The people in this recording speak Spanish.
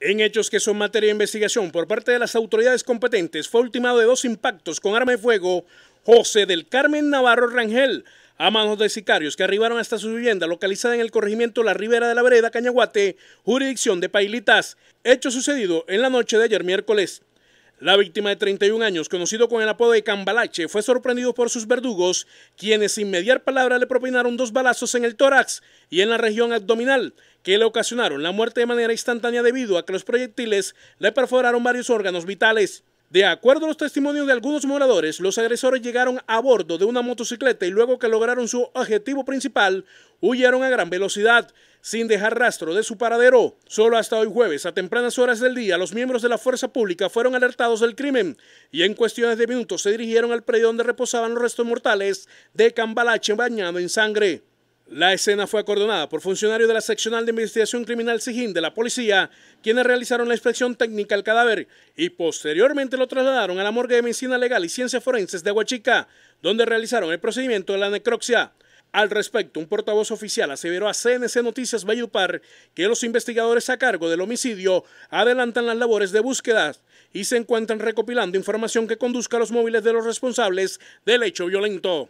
En hechos que son materia de investigación por parte de las autoridades competentes, fue ultimado de dos impactos con arma de fuego José del Carmen Navarro Rangel a manos de sicarios que arribaron hasta su vivienda localizada en el corregimiento La Ribera de la Vereda, Cañaguate, jurisdicción de Pailitas, hecho sucedido en la noche de ayer miércoles. La víctima de 31 años, conocido con el apodo de Cambalache, fue sorprendido por sus verdugos, quienes sin mediar palabra le propinaron dos balazos en el tórax y en la región abdominal, que le ocasionaron la muerte de manera instantánea debido a que los proyectiles le perforaron varios órganos vitales. De acuerdo a los testimonios de algunos moradores, los agresores llegaron a bordo de una motocicleta y luego que lograron su objetivo principal, huyeron a gran velocidad, sin dejar rastro de su paradero. Solo hasta hoy jueves, a tempranas horas del día, los miembros de la fuerza pública fueron alertados del crimen y en cuestiones de minutos se dirigieron al predio donde reposaban los restos mortales de Cambalache bañado en sangre. La escena fue acordonada por funcionarios de la Seccional de Investigación Criminal Sijín de la Policía, quienes realizaron la inspección técnica al cadáver y posteriormente lo trasladaron a la Morgue de Medicina Legal y Ciencias Forenses de Huachica, donde realizaron el procedimiento de la necropsia. Al respecto, un portavoz oficial aseveró a CNC Noticias Bayupar que los investigadores a cargo del homicidio adelantan las labores de búsqueda y se encuentran recopilando información que conduzca a los móviles de los responsables del hecho violento.